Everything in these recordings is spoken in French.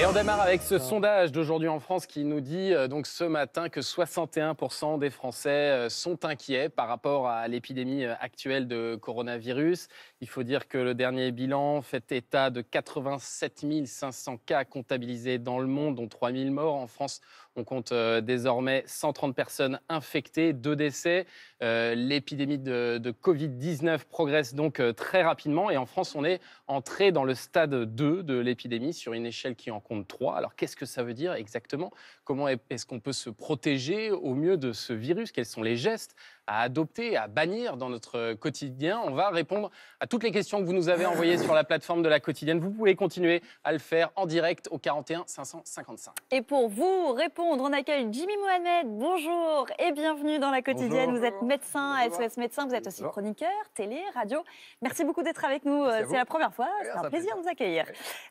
Et on démarre avec ce sondage d'aujourd'hui en France qui nous dit euh, donc ce matin que 61% des Français euh, sont inquiets par rapport à l'épidémie euh, actuelle de coronavirus. Il faut dire que le dernier bilan fait état de 87 500 cas comptabilisés dans le monde, dont 3 000 morts. En France, on compte euh, désormais 130 personnes infectées, 2 décès. Euh, l'épidémie de, Covid-19 progresse donc euh, très rapidement. Et en France, on est entré dans le stade 2 de l'épidémie sur une échelle qui en compte 3. Alors qu'est-ce que ça veut dire exactement Comment est-ce qu'on peut se protéger au mieux de ce virus Quels sont les gestes à adopter, à bannir dans notre quotidien On va répondre à toutes les questions que vous nous avez envoyées sur la plateforme de la quotidienne. Vous pouvez continuer à le faire en direct au 41 555. Et pour vous répondre, on accueille Jimmy Mohamed. Bonjour et bienvenue dans la quotidienne. Vous êtes médecin SOS médecin, vous êtes aussi chroniqueur, télé, radio. Merci beaucoup d'être avec nous. Euh, c'est la première fois. C'est un plaisir de vous accueillir.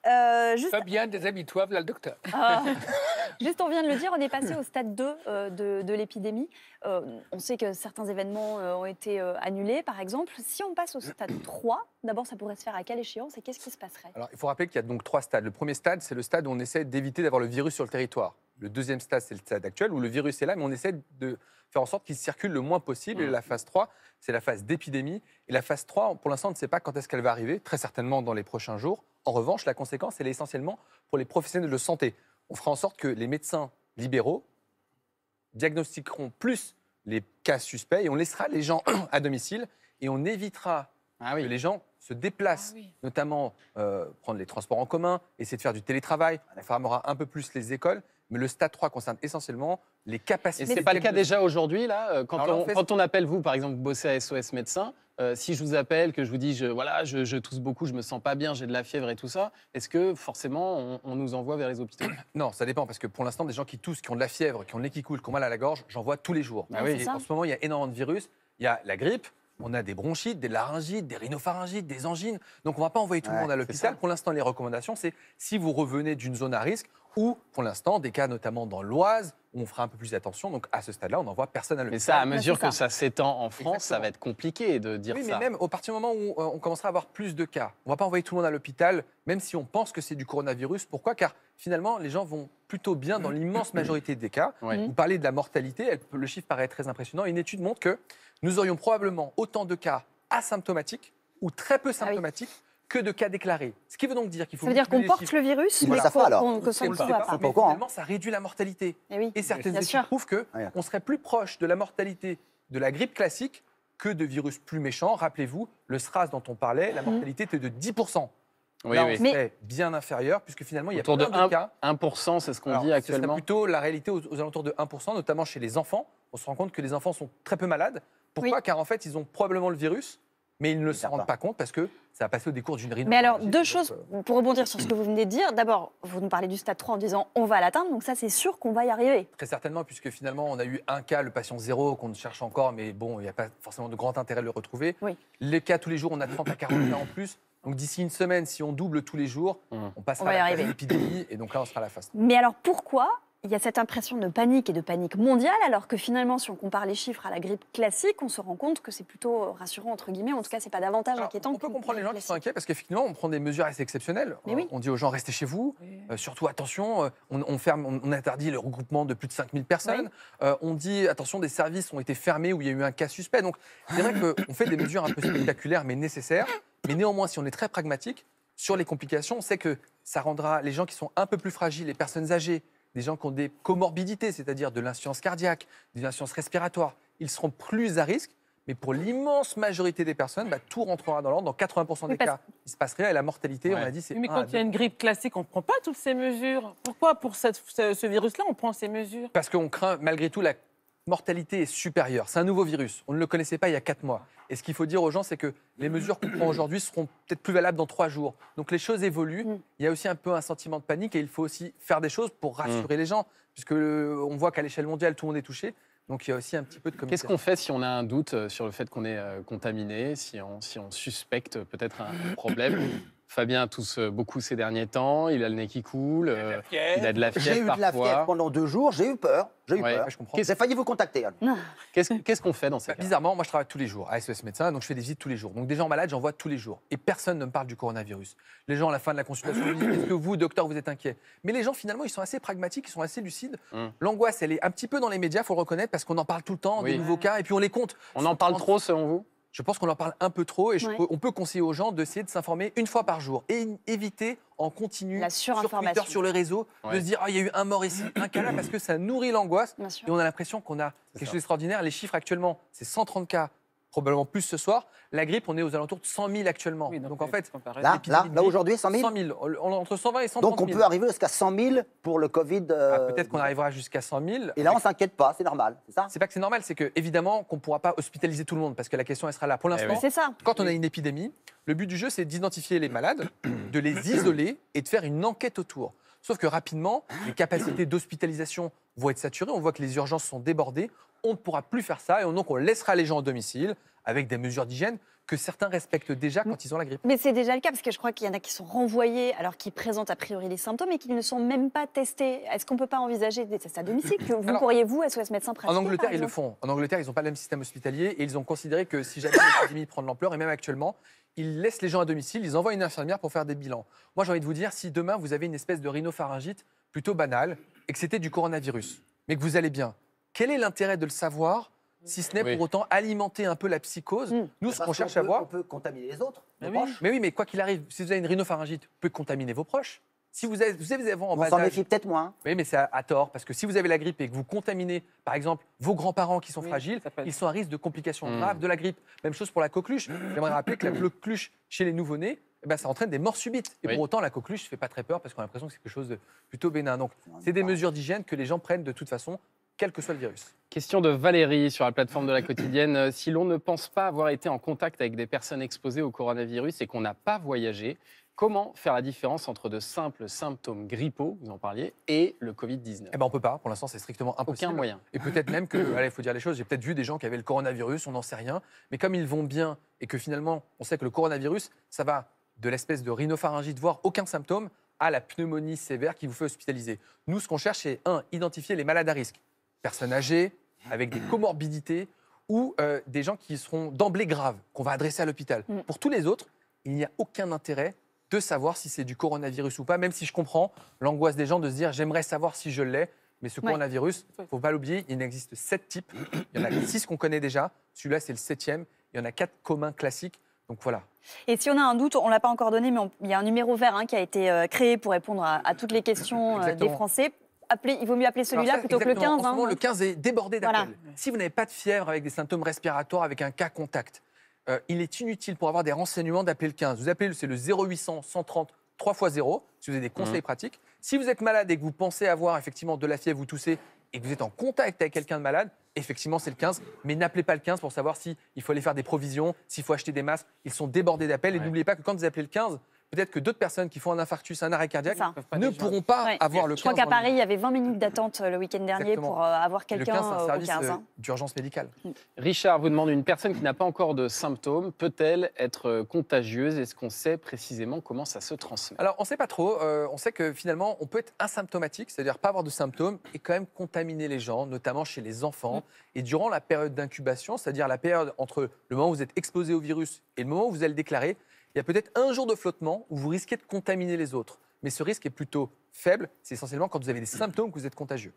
Euh, juste... Fabien des toi, là, le docteur. Ah. juste, on vient de le dire, on est passé au stade 2 euh, de l'épidémie. Euh, on sait que certains événements euh, ont été euh, annulés, par exemple. Si on passe au stade 3, d'abord, ça pourrait se faire à quelle échéance et qu'est-ce qui se passerait Alors, il faut rappeler qu'il y a donc trois stades. Le premier stade, c'est le stade où on essaie d'éviter d'avoir le virus sur le territoire. Le deuxième stade, c'est le stade actuel où le virus est là, mais on essaie de faire en sorte qu'il circule le moins possible. Et la mmh. phase 3, c'est la phase d'épidémie. Et la phase 3, pour l'instant, on ne sait pas quand est-ce qu'elle va arriver, très certainement dans les prochains jours. En revanche, la conséquence, elle est essentiellement pour les professionnels de santé. On fera en sorte que les médecins libéraux diagnostiqueront plus les cas suspects et on laissera les gens à domicile et on évitera ah que les gens se déplacent, ah notamment euh, prendre les transports en commun, essayer de faire du télétravail. Ah, on fermera un peu plus les écoles, mais le stade 3 concerne essentiellement les capacités. Et ce n'est pas le cas déjà aujourd'hui, là euh, quand, on, appelle vous, par exemple, bosser à SOS médecin euh, si je vous appelle, que je vous dis, voilà, je, tousse beaucoup, je me sens pas bien, j'ai de la fièvre et tout ça, est-ce que forcément on, nous envoie vers les hôpitaux Non, ça dépend, parce que pour l'instant, des gens qui toussent, qui ont de la fièvre, qui ont le nez qui coule, qui ont mal à la gorge, j'en vois tous les jours. Ah en ce moment, il y a énormément de virus. Il y a la grippe, on a des bronchites, des laryngites, des rhinopharyngites, des angines. Donc on ne va pas envoyer tout le monde à l'hôpital. Pour l'instant, les recommandations, c'est si vous revenez d'une zone à risque, ou pour l'instant des cas notamment dans l'Oise où on fera un peu plus attention. Donc à ce stade-là, on n'envoie personne à l'hôpital. Mais ça, à mesure que ça s'étend en France, ça va être compliqué de dire ça. Oui, mais même au partir du moment où euh, on commencera à avoir plus de cas, on ne va pas envoyer tout le monde à l'hôpital, même si on pense que c'est du coronavirus. Pourquoi Car finalement, les gens vont plutôt bien dans l'immense majorité des cas. Mhm. Vous parlez de la mortalité, le chiffre paraît très impressionnant. Une étude montre que nous aurions probablement autant de cas asymptomatiques ou très peu ah symptomatiques que de cas déclarés. Ce qui veut donc dire qu'il faut. Ça veut dire qu'on porte le virus, mais ça ne le que pas. ça réduit la mortalité. Eh Et, certaines études prouvent qu'on ah, serait plus proche de la mortalité de la grippe classique que de virus plus méchants. Rappelez-vous, le SRAS dont on parlait, la mhm. mortalité était de 10%. Oui, Là, oui. Mais... bien inférieur, puisque finalement, il y a autour de, 1, 1%, c'est ce qu'on dit actuellement. C'est plutôt la réalité aux, alentours de 1%, notamment chez les enfants. On se rend compte que les enfants sont très peu malades. Pourquoi Car en fait, ils ont probablement le virus, mais ils ne se rendent pas compte parce que ça a passé au décours d'une réunion. Mais alors, deux choses euh, pour rebondir sur ce que vous venez de dire. D'abord, vous nous parlez du stade 3 en disant on va l'atteindre, donc ça c'est sûr qu'on va y arriver. Très certainement, puisque finalement on a eu un cas, le patient zéro, qu'on cherche encore, mais bon, il n'y a pas forcément de grand intérêt de le retrouver. Les cas tous les jours, on a 30 à 40 cas en plus. Donc d'ici une semaine, si on double tous les jours, hum. on passera à l'épidémie et donc là on sera à la phase. Mais alors pourquoi il y a cette impression de panique et de panique mondiale, alors que finalement, si on compare les chiffres à la grippe classique, on se rend compte que c'est plutôt rassurant, entre guillemets. En tout cas, c'est pas davantage inquiétant. On peut comprendre les gens qui sont inquiets parce qu'effectivement, on prend des mesures assez exceptionnelles. On, dit aux gens, restez chez vous. Euh, surtout, attention, euh, on, ferme, on, interdit le regroupement de plus de 5000 personnes. Euh, on dit, attention, des services ont été fermés où il y a eu un cas suspect. Donc, c'est vrai qu'on fait des mesures un peu spectaculaires, mais nécessaires. Mais néanmoins, si on est très pragmatique sur les complications, on sait que ça rendra les gens qui sont un peu plus fragiles, les personnes âgées, des gens qui ont des comorbidités, c'est-à-dire de l'insuffisance cardiaque, de l'insuffisance respiratoire, ils seront plus à risque. Mais pour l'immense majorité des personnes, bah, tout rentrera dans l'ordre. Dans 80% des cas, il se passe rien. Et la mortalité, on a dit, c'est. Mais quand il y a une grippe classique, on ne prend pas toutes ces mesures. Pourquoi, pour ce virus-là, on prend ces mesures Parce qu'on craint malgré tout la mortalité est supérieure. C'est un nouveau virus. On ne le connaissait pas il y a 4 mois. Et ce qu'il faut dire aux gens, c'est que les mesures qu'on prend aujourd'hui seront peut-être plus valables dans 3 jours. Donc les choses évoluent. Mm. Il y a aussi un peu un sentiment de panique et il faut aussi faire des choses pour rassurer mm. les gens. Puisque on voit qu'à l'échelle mondiale, tout le monde est touché. Donc il y a aussi un petit peu de Qu'est-ce qu'on fait si on a un doute euh, sur le fait qu'on est euh, contaminé, si si on suspecte peut-être un problème Fabien tous euh, beaucoup ces derniers temps, il a le nez qui coule, il a de euh, la fièvre. J'ai eu de la fièvre pendant deux jours, j'ai eu peur. J'ai eu peur. Ah, je comprends. J'ai failli vous contacter. Qu'est-ce qu'on fait dans ces bah, cas Bizarrement, moi je travaille tous les jours à SOS Médecins, donc je fais des visites tous les jours. Donc des gens malades, j'en vois tous les jours. Et personne ne me parle du coronavirus. Les gens à la fin de la consultation me disent Est-ce que vous, docteur, vous êtes inquiet Mais les gens finalement, ils sont assez pragmatiques, ils sont assez lucides. Hum. L'angoisse, elle est un petit peu dans les médias, faut le reconnaître, parce qu'on en parle tout le temps, des nouveaux cas, et puis on les compte. On en parle trop selon vous je pense qu'on en parle un peu trop et je on peut conseiller aux gens d'essayer de s'informer une fois par jour et éviter en continu sur Twitter, sur le réseau, de se dire ah, il y a eu un mort ici, un cas là, parce que ça nourrit l'angoisse et on a l'impression qu'on a quelque chose d'extraordinaire. Les chiffres actuellement, c'est 130 cas probablement plus ce soir. La grippe, on est aux alentours de 100 000 actuellement. donc, en fait, là, là, aujourd'hui, 100 000 100 000, entre 120 et 130 000. Donc on peut arriver jusqu'à 100 000 pour le Covid. Ah, euh, peut-être qu'on arrivera jusqu'à 100 000. Et là, on ne s'inquiète pas, c'est normal, c'est ça C'est pas que c'est normal, c'est que évidemment qu'on ne pourra pas hospitaliser tout le monde parce que la question, elle sera là. Pour eh l'instant, quand on a une épidémie, le but du jeu, c'est d'identifier les malades, de les isoler et de faire une enquête autour. Sauf que rapidement, les capacités d'hospitalisation vont être saturées. On voit que les urgences sont débordées on ne pourra plus faire ça et donc on laissera les gens à domicile avec des mesures d'hygiène que certains respectent déjà quand ils ont la grippe. Mais c'est déjà le cas, parce que je crois qu'il y en a qui sont renvoyés alors qu'ils présentent a priori les symptômes et qu'ils ne sont même pas testés. Est-ce qu'on ne peut pas envisager des tests à domicile que Vous pourriez, vous, SOS Médecins, pratiquer En Angleterre, ils le font. En Angleterre, ils n'ont pas le même système hospitalier et ils ont considéré que si jamais l'épidémie prend de l'ampleur, et même actuellement, ils laissent les gens à domicile, ils envoient une infirmière pour faire des bilans. Moi, j'ai envie de vous dire, si demain, vous avez une espèce de rhinopharyngite plutôt banale et que c'était du coronavirus, mais que vous allez bien, quel est l'intérêt de le savoir si ce n'est pour autant alimenter un peu la psychose. Hmm. Nous, ce qu'on cherche à voir. On peut contaminer les autres, mais proches. Mais oui, mais quoi qu'il arrive, si vous avez une rhinopharyngite, vous pouvez contaminer vos proches. Si vous avez, vous avez en On s'en méfie peut-être moins. Oui, mais c'est à, tort, parce que si vous avez la grippe et que vous contaminez, par exemple, vos grands-parents qui sont fragiles, ils sont à risque de complications hmm. graves de la grippe. Même chose pour la coqueluche. J'aimerais rappeler que la coqueluche chez les nouveau-nés, eh ben, ça entraîne des morts subites. Et pour autant, la coqueluche ne fait pas très peur parce qu'on a l'impression que c'est quelque chose de plutôt bénin. Donc, c'est des mesures d'hygiène que les gens prennent de toute façon quel que soit le virus. Question de Valérie sur la plateforme de la quotidienne. Euh, si l'on ne pense pas avoir été en contact avec des personnes exposées au coronavirus et qu'on n'a pas voyagé, comment faire la différence entre de simples symptômes grippaux, vous en parliez, et le Covid-19 eh ben, On ne peut pas, pour l'instant c'est strictement impossible. Aucun moyen. Et peut-être même que, allez, il faut dire les choses, j'ai peut-être vu des gens qui avaient le coronavirus, on n'en sait rien, mais comme ils vont bien et que finalement on sait que le coronavirus, ça va de l'espèce de rhinopharyngite, voire aucun symptôme, à la pneumonie sévère qui vous fait hospitaliser. Nous, ce qu'on cherche, c'est un, identifier les malades à risque personnes âgées, avec des comorbidités ou euh, des gens qui seront d'emblée graves, qu'on va adresser à l'hôpital. Mm. Pour tous les autres, il n'y a aucun intérêt de savoir si c'est du coronavirus ou pas, même si je comprends l'angoisse des gens de se dire j'aimerais savoir si je l'ai, mais ce coronavirus, il ne faut pas l'oublier, il n'existe sept types. Il y en a six qu'on connaît déjà, celui-là c'est le septième, il y en a quatre communs classiques. Donc voilà. Et si on a un doute, on ne l'a pas encore donné, mais il y a un numéro vert hein, qui a été euh, créé pour répondre à, toutes les questions euh, des Français il vaut mieux appeler celui-là plutôt que le 15. En ce hein. moment, le 15 est débordé d'appels. Si vous n'avez pas de fièvre avec des symptômes respiratoires, avec un cas contact, euh, il est inutile pour avoir des renseignements d'appeler le 15. Vous appelez, c'est le 0800 130 3 x 0, si vous avez des conseils mhm. pratiques. Si vous êtes malade et que vous pensez avoir effectivement de la fièvre, vous toussez et que vous êtes en contact avec quelqu'un de malade, effectivement, c'est le 15. Mais n'appelez pas le 15 pour savoir s'il faut aller faire des provisions, s'il faut acheter des masques. Ils sont débordés d'appels. Et n'oubliez pas que quand vous appelez le 15, peut-être que d'autres personnes qui font un infarctus, un arrêt cardiaque, ne pourront pas avoir le 15 Je crois qu'à Paris, il y avait 20 minutes d'attente euh, le week-end dernier pour euh, avoir quelqu'un euh, au 15. Hein. d'urgence médicale. Mm. Richard vous demande, une personne qui n'a pas encore de symptômes peut-elle être contagieuse Est-ce qu'on sait précisément comment ça se transmet Alors, on ne sait pas trop. on sait que finalement, on peut être asymptomatique, c'est-à-dire pas avoir de symptômes et quand même contaminer les gens, notamment chez les enfants. Mm. Et durant la période d'incubation, c'est-à-dire la période entre le moment où vous êtes exposé au virus et le moment où vous allez le déclarer, il y a peut-être un jour de flottement où vous risquez de contaminer les autres. Mais ce risque est plutôt faible. C'est essentiellement quand vous avez des symptômes que vous êtes contagieux.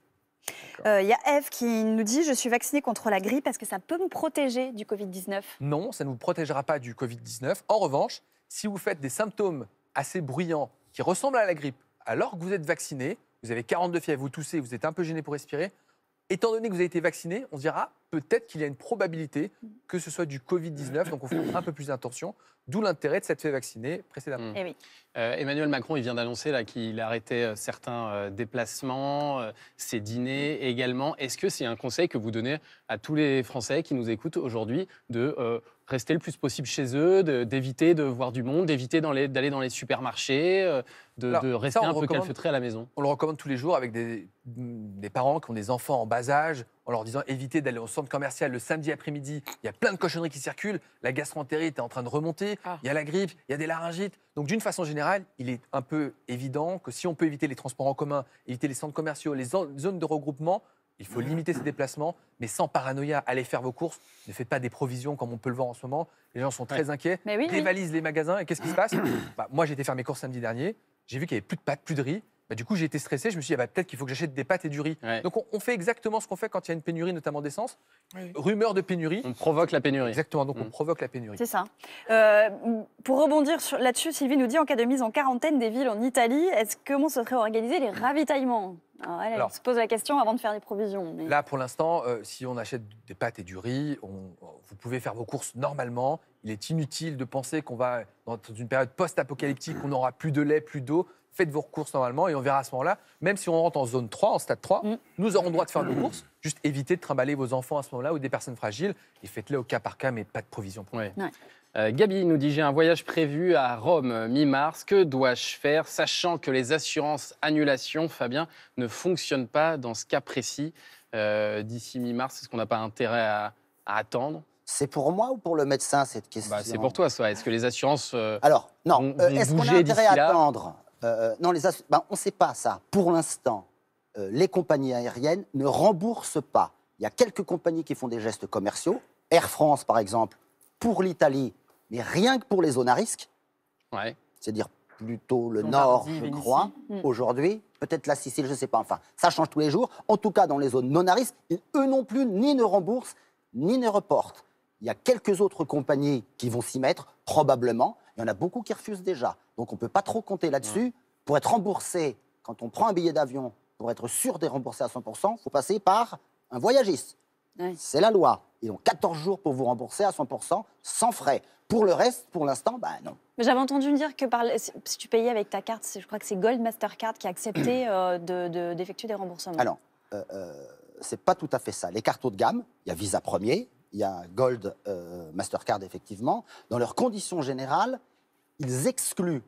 Euh, il y a Eve qui nous dit Je suis vaccinée contre la grippe. parce que ça peut me protéger du Covid-19 Non, ça ne vous protégera pas du Covid-19. En revanche, si vous faites des symptômes assez bruyants qui ressemblent à la grippe alors que vous êtes vacciné, vous avez 42 fièvres, vous toussez, vous êtes un peu gêné pour respirer, étant donné que vous avez été vacciné, on se dira peut-être qu'il y a une probabilité que ce soit du Covid-19, donc on fait un peu plus d'attention, d'où l'intérêt de s'être fait vacciner précédemment. Mm. Eh euh, Emmanuel Macron, il vient d'annoncer qu'il arrêtait euh, certains euh, déplacements, ses dîners également. Est-ce que c'est un conseil que vous donnez à tous les Français qui nous écoutent aujourd'hui de rester le plus possible chez eux, d'éviter de, voir du monde, d'éviter d'aller dans, les supermarchés, euh, de, rester un peu calfeutré à la maison. On le recommande tous les jours avec des, parents qui ont des enfants en bas âge, en leur disant évitez d'aller au centre commercial le samedi après-midi. Il y a plein de cochonneries qui circulent. La gastroentérite est en train de remonter. Ah. Il y a la grippe, il y a des laryngites. Donc, d'une façon générale, il est un peu évident que si on peut éviter les transports en commun, éviter les centres commerciaux, les zones de regroupement, il faut limiter ses déplacements, mais sans paranoïa. Allez faire vos courses. Ne faites pas des provisions comme on peut le voir en ce moment. Les gens sont très inquiets, dévalisent les magasins. Et qu'est-ce qui se passe bah, Moi, j'ai été faire mes courses samedi dernier. J'ai vu qu'il n'y avait plus de pâtes, plus de riz. Bah, du coup, j'ai été stressé. Je me suis dit, ah bah, peut-être qu'il faut que j'achète des pâtes et du riz. Donc, on, fait exactement ce qu'on fait quand il y a une pénurie, notamment d'essence. Rumeur de pénurie. On provoque la pénurie. Exactement, donc on mmh. provoque la pénurie. C'est ça. Euh, pour rebondir là-dessus, Sylvie nous dit, en cas de mise en quarantaine des villes en Italie, est-ce que comment se serait organisé les ravitaillements ah Alors, elle, se pose la question avant de faire des provisions. Là, pour l'instant, euh, si on achète des pâtes et du riz, vous pouvez faire vos courses normalement. Il est inutile de penser qu'on va, dans une période post-apocalyptique, qu'on n'aura plus de lait, plus d'eau faites vos courses normalement et on verra à ce moment-là, même si on rentre en zone 3, en stade 3, mm. nous aurons droit de faire nos courses. Juste évitez de trimballer vos enfants à ce moment-là ou des personnes fragiles et faites-le au cas par cas, mais pas de provision pour ouais. Euh, Gabi nous dit J'ai un voyage prévu à Rome euh, mi-mars. Que dois-je faire, sachant que les assurances annulation, Fabien, ne fonctionnent pas dans ce cas précis euh, d'ici mi-mars Est-ce qu'on n'a pas intérêt à, attendre c'est pour moi ou pour le médecin cette bah, question C'est pour toi, soit. Est-ce que les assurances. Alors, non. Est-ce qu'on a intérêt à attendre euh, euh, non, les ben, on ne sait pas ça. Pour l'instant, euh, les compagnies aériennes ne remboursent pas. Il y a quelques compagnies qui font des gestes commerciaux. Air France, par exemple, pour l'Italie, mais rien que pour les zones à risque. C'est-à-dire plutôt le Nord, je crois, hmm. aujourd'hui. Peut-être la Sicile, je ne sais pas. Enfin, ça change tous les jours. En tout cas, dans les zones non à risque, eux non plus ni ne remboursent, ni ne reportent. Il y a quelques autres compagnies qui vont s'y mettre, probablement. Il y en a beaucoup qui refusent déjà. Donc on ne peut pas trop compter là-dessus. Pour être remboursé, quand on prend un billet d'avion, pour être sûr d'être remboursé à 100%, il faut passer par un voyagiste. C'est la loi. Ils ont 14 jours pour vous rembourser à 100% sans frais. Pour le reste, pour l'instant, ben non. J'avais entendu dire que si tu payais avec ta carte, je crois que c'est Gold Mastercard qui a accepté euh, d'effectuer des remboursements. Alors, ce euh, euh, c'est pas tout à fait ça. Les cartes haut de gamme, il y a Visa Premier, il y a Gold, euh, Mastercard, effectivement, dans leurs conditions générales, ils excluent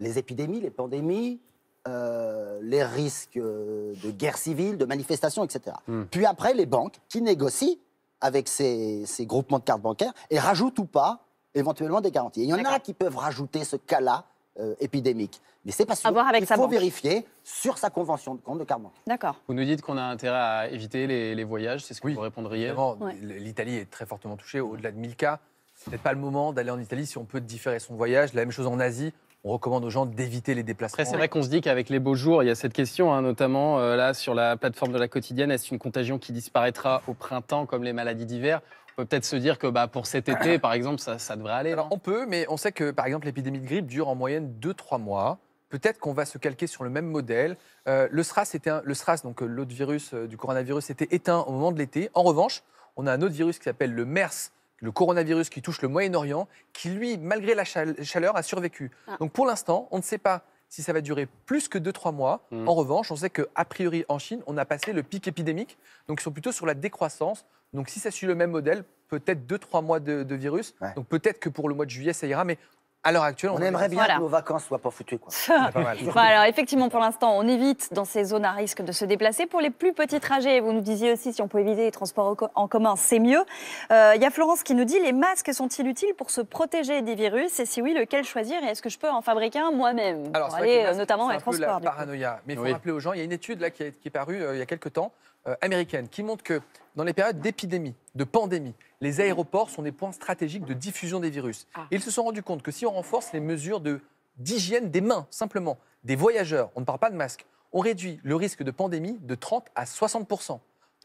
les épidémies, les pandémies, euh, les risques euh, de guerre civile, de manifestations, etc. Hmm. Puis après, les banques qui négocient avec ces, groupements de cartes bancaires et rajoutent ou pas éventuellement des garanties. il y en a qui peuvent rajouter ce cas-là euh, épidémique. Mais c'est pas sûr. Avec Il faut vérifier sur sa convention de compte de carbone. D'accord. Vous nous dites qu'on a intérêt à éviter les, voyages, c'est ce que vous répondriez L'Italie est très fortement touchée, au-delà de 1000 cas. ce peut-être pas le moment d'aller en Italie si on peut différer son voyage. La même chose en Asie. On recommande aux gens d'éviter les déplacements. C'est vrai qu'on se dit qu'avec les beaux jours, il y a cette question, hein, notamment euh, là sur la plateforme de la quotidienne. Est-ce une contagion qui disparaîtra au printemps comme les maladies d'hiver peut peut-être se dire que bah, pour cet été, par exemple, ça, devrait aller. on peut, mais on sait que, par exemple, l'épidémie de grippe dure en moyenne 2-3 mois. Peut-être qu'on va se calquer sur le même modèle. Euh, le, SRAS était le SRAS, donc euh, l'autre virus euh, du coronavirus, était éteint au moment de l'été. En revanche, on a un autre virus qui s'appelle le MERS, le coronavirus qui touche le Moyen-Orient, qui, lui, malgré la chaleur, a survécu. Ah. Donc pour l'instant, on ne sait pas si ça va durer plus que 2-3 mois. Hmm. En revanche, on sait qu'a priori en Chine, on a passé le pic épidémique, donc ils sont plutôt sur la décroissance. Donc si ça suit le même modèle, peut-être 2-3 mois de, virus. Donc peut-être que pour le mois de juillet, ça ira. Mais à l'heure actuelle, on, aimerait bien que nos vacances soient pas foutues. alors, effectivement, pour l'instant, on évite dans ces zones à risque de se déplacer. Pour les plus petits trajets, vous nous disiez aussi si on peut éviter les transports en commun, c'est mieux. Euh, il y a Florence qui nous dit les masques sont-ils utiles pour se protéger des virus Et si oui, lequel choisir Et est-ce que je peux en fabriquer un moi-même Pour aller euh, notamment paranoïa. Mais il faut rappeler aux gens il y a une étude là, qui, est, parue euh, il y a quelques temps euh, américaine qui montre que dans les périodes d'épidémie, de pandémie, les aéroports sont des points stratégiques de diffusion des virus. Ah. Ils se sont rendus compte que si on renforce les mesures d'hygiène des mains, simplement, des voyageurs, on ne parle pas de masques, on réduit le risque de pandémie de 30 à 60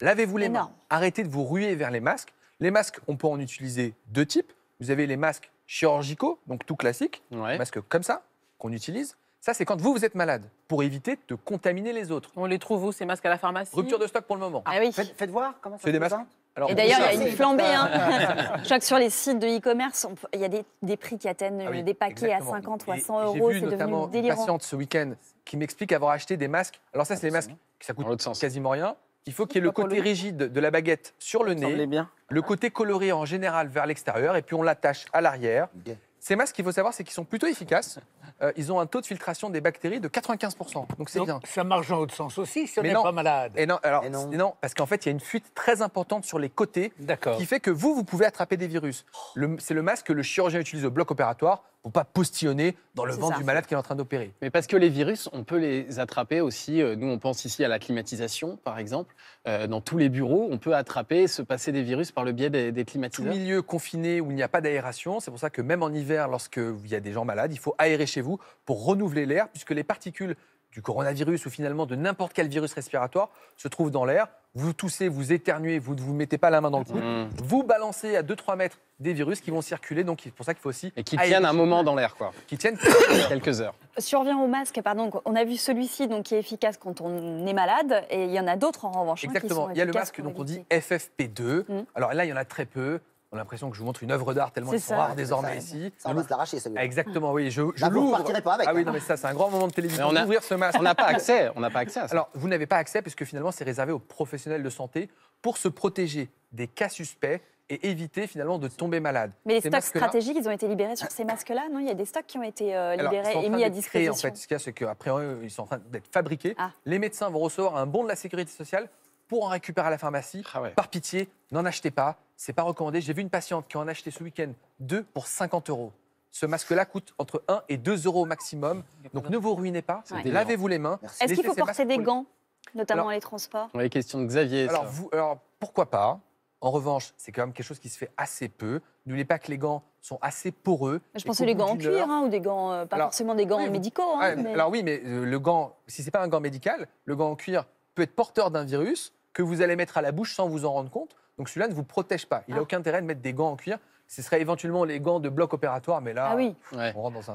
Lavez-vous les mains, arrêtez de vous ruer vers les masques. Les masques, on peut en utiliser deux types. Vous avez les masques chirurgicaux, donc tout classique, masques comme ça qu'on utilise. Ça, c'est quand vous, vous êtes malade, pour éviter de contaminer les autres. On les trouve où, ces masques à la pharmacie Rupture de stock pour le moment. Ah oui. faites, voir comment ça C'est des masques alors, et d'ailleurs, il y a une flambée. Hein. Je crois que sur les sites de e-commerce, il y a des, prix qui atteignent ah des paquets à 50 ou à 100 euros. C'est devenu délirant une patiente ce week-end qui m'explique avoir acheté des masques. Alors ça, c'est des masques qui ça coûte quasiment rien. Il faut qu'il y ait le côté rigide de la baguette sur le nez, bien. le côté coloré en général vers l'extérieur, et puis on l'attache à l'arrière. Ces masques, il faut savoir, c'est qu'ils sont plutôt efficaces. Euh, ils ont un taux de filtration des bactéries de 95%. Donc c'est bien. Ça marche dans l'autre sens aussi si on n'est pas malade. Et alors, non parce qu'en fait, il y a une fuite très importante sur les côtés qui fait que vous, vous pouvez attraper des virus. C'est le masque que le chirurgien utilise au bloc opératoire pas postillonner dans le ventre du malade qui est en train d'opérer. Mais parce que les virus, on peut les attraper aussi. Euh, nous, on pense ici à la climatisation, par exemple. Euh, dans tous les bureaux, on peut attraper, se passer des virus par le biais des, des climatiseurs. Tout milieu confiné où il n'y a pas d'aération, c'est pour ça que même en hiver, lorsque il y a des gens malades, il faut aérer chez vous pour renouveler l'air, puisque les particules du coronavirus ou finalement de n'importe quel virus respiratoire se trouve dans l'air. Vous toussez, vous éternuez, vous ne vous mettez pas la main dans le cou. Mmh. Vous balancez à 2-3 mètres des virus qui vont circuler. Donc, c'est pour ça qu'il faut aussi. Et qui tiennent un moment dans l'air, quoi. Qui tiennent quelques heures. Survient au masque, pardon. On a vu celui-ci donc, qui est efficace quand on est malade. Et il y en a d'autres, en revanche. Hein, Exactement. il y a le masque, donc on dit FFP2. Mmh. Alors là, il y en a très peu. J'ai l'impression que je vous montre une œuvre d'art tellement ils sont rares désormais ici. Ça, on va se l'arracher là Exactement, oui. Je, je partirez pas avec. Ah oui, hein. non, mais ça, c'est un grand moment de télévision. On ce masque. On n'a pas accès. On n'a pas accès à ça. Alors, vous n'avez pas accès puisque finalement, c'est réservé aux professionnels de santé pour se protéger des cas suspects et éviter finalement de tomber malade. Mais les stocks stratégiques, ils ont été libérés sur ces masques-là, non Il y a des stocks qui ont été euh, libérés et mis à discrétion. en fait, ce qu'il y a, c'est qu'après, ils sont en train d'être fabriqués. Ah. Les médecins vont recevoir un bon de la sécurité sociale pour en récupérer à la pharmacie. Ah Par pitié, n'en achetez pas. C'est pas recommandé. J'ai vu une patiente qui en a acheté ce week-end deux pour 50 euros. Ce masque-là coûte entre 1 et 2 euros au maximum. Donc ne vous ruinez pas. Lavez-vous les mains. Est-ce qu'il faut porter des gants, notamment à les transports Les questions de Xavier. Alors, pourquoi pas en revanche, c'est quand même quelque chose qui se fait assez peu. N'oubliez pas que les gants sont assez poreux. Je pensais les gants en cuir hein, ou des gants, euh, pas forcément des gants médicaux. Hein, alors oui, mais euh, le gant, si c'est pas un gant médical, le gant en cuir peut être porteur d'un virus que vous allez mettre à la bouche sans vous en rendre compte. Donc celui-là ne vous protège pas. Il n'a a ah. aucun intérêt de mettre des gants en cuir. Ce serait éventuellement les gants de bloc opératoire, mais là, ah oui. on rentre dans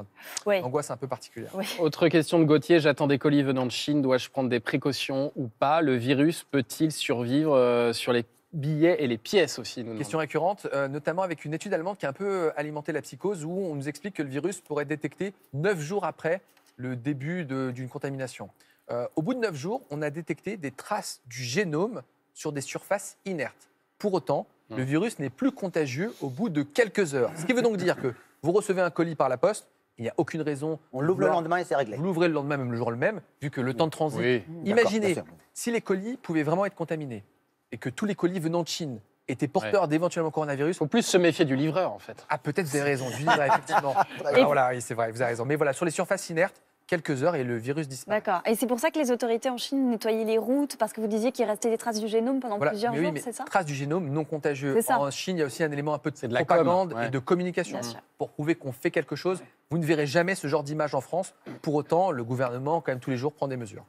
un angoisse un peu particulière. Autre question de Gauthier, j'attends des colis venant de Chine, dois-je prendre des précautions ou pas Le virus peut-il survivre euh, sur les billets et les pièces aussi. Question récurrente, euh, notamment avec une étude allemande qui a un peu euh, alimenté la psychose, où on nous explique que le virus pourrait détecter 9 jours après le début d'une contamination. Euh, au bout de neuf jours, on a détecté des traces du génome sur des surfaces inertes. Pour autant, hmm. le virus n'est plus contagieux au bout de quelques heures. Ce qui veut donc dire que vous recevez un colis par la poste, il n'y a aucune raison. On l'ouvre le lendemain et c'est réglé. Vous l'ouvrez le lendemain, même le jour le même, vu que le temps de transit. Imaginez, si les colis pouvaient vraiment être contaminés et que tous les colis venant de Chine étaient porteurs d'éventuellement coronavirus. On faut plus se méfier du livreur, en fait. Ah, peut-être vous avez raison, du livreur, effectivement. Bah ah, voilà, oui, c'est vrai, vous avez raison. Mais voilà, sur les surfaces inertes, quelques heures et le virus disparaît. D'accord. Et c'est pour ça que les autorités en Chine nettoyaient les routes, parce que vous disiez qu'il restait des traces du génome pendant plusieurs jours, c'est ça Traces du génome non contagieux. En Chine, il y a aussi un élément un peu de, de propagande et de communication pour prouver qu'on fait quelque chose. Vous ne verrez jamais ce genre d'image en France. Pour autant, le gouvernement, quand même, tous les jours, prend des mesures.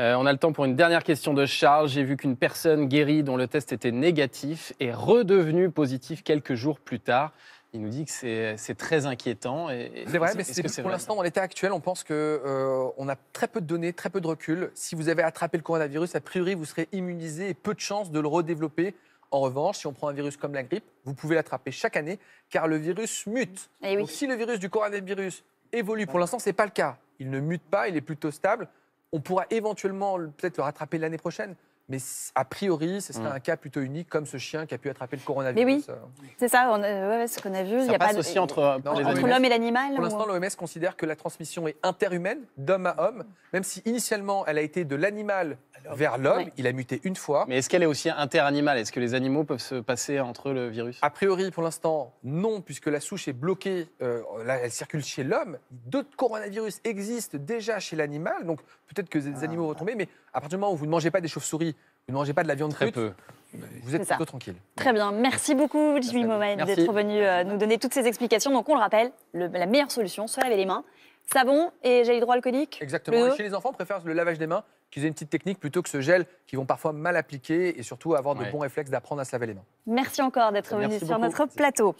Euh, on a le temps pour une dernière question de Charles. J'ai vu qu'une personne guérie dont le test était négatif est redevenue positive quelques jours plus tard. Il nous dit que c'est très inquiétant. C'est vrai, mais c'est que pour l'instant, dans l'état actuel, on pense qu'on euh, a très peu de données, très peu de recul. Si vous avez attrapé le coronavirus, a priori, vous serez immunisé et peu de chances de le redévelopper. En revanche, si on prend un virus comme la grippe, vous pouvez l'attraper chaque année, car le virus mute. Eh Donc, si le virus du coronavirus évolue, pour l'instant, ce n'est pas le cas. Il ne mute pas, il est plutôt stable. On pourra éventuellement peut-être le rattraper l'année prochaine. Mais a priori, ce serait mm. un cas plutôt unique, comme ce chien qui a pu attraper le coronavirus. Euh, c'est ça, euh, ce qu'on a vu. il n'y a pas de... aussi entre, entre l'homme et l'animal. Pour l'instant, l'OMS considère que la transmission est interhumaine, d'homme à homme, même si initialement, elle a été de l'animal vers l'homme. Il a muté une fois. Mais est-ce qu'elle est aussi interanimale Est-ce que les animaux peuvent se passer entre le virus A priori, pour l'instant, non, puisque la souche est bloquée. Euh, là, elle circule chez l'homme. D'autres coronavirus existent déjà chez l'animal, donc peut-être que des ah. animaux vont tomber, mais à partir du moment où vous ne mangez pas des chauves-souris, vous ne mangez pas de la viande Très peu. Vous êtes plutôt tranquille. Très bien. Merci beaucoup, Jimmy Mohamed, d'être venu euh, nous donner toutes ces explications. Donc, on le rappelle, la meilleure solution, se laver les mains. Savon et gel hydroalcoolique. Exactement. chez les enfants, on préfère le lavage des mains qu'ils aient une petite technique plutôt que ce gel qu'ils vont parfois mal appliquer et surtout avoir de bons réflexes d'apprendre à se laver les mains. Merci encore d'être venu sur notre plateau.